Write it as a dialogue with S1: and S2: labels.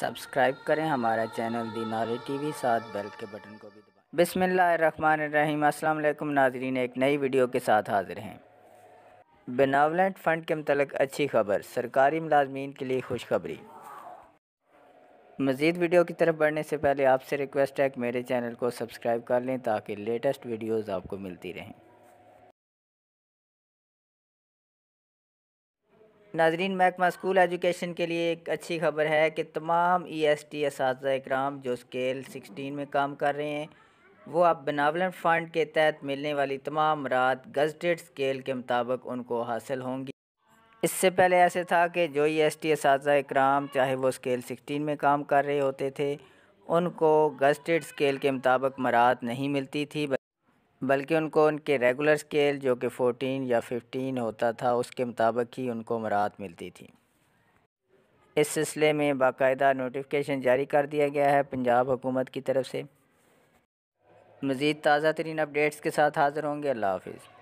S1: subscribe करें हमारा channel the T V साथ बेल के बटन को भी दबाएं अस्सलाम वालेकुम नाजरीन एक नई वीडियो के साथ हाजिर हैं बेनावलेंट फ़ंड के मतलब अच्छी खबर सरकारी मुलाजमीन के लिए खुशखबरी मज़ीद वीडियो की तरफ बढ़ने से पहले आपसे रिक्वेस्ट है कि मेरे चैनल को सब्सक्राइब कर लें ताकि लेटेस्ट वीडियोज़ आपको मिलती रहें नाजरीन महकमा स्कूल एजुकेशन के लिए एक अच्छी खबर है कि तमाम ई e एस टी इस कराम जो स्केल सिक्सटीन में काम कर रहे हैं वो अब बनावलन फ़ंड के तहत मिलने वाली तमाम रात गजटेड स्केल के मुताबिक उनको हासिल होंगी इससे पहले ऐसे था कि जो ई e एस टी इस कराम चाहे वो स्केल सिक्सटीन में काम कर रहे होते थे उनको गजटेड स्केल के मुताबिक मरात नहीं मिलती थी बल्कि उनको उनके रेगुलर स्केल जो कि फ़ोटीन या फ़िफ्टीन होता था उसके मुताबिक ही उनको मराहत मिलती थी इस सिलसिले में बाकायदा नोटिफिकेशन जारी कर दिया गया है पंजाब हुकूमत की तरफ से मज़ीद ताज़ा तरीन अपडेट्स के साथ हाज़िर होंगे अल्लाह हाफिज़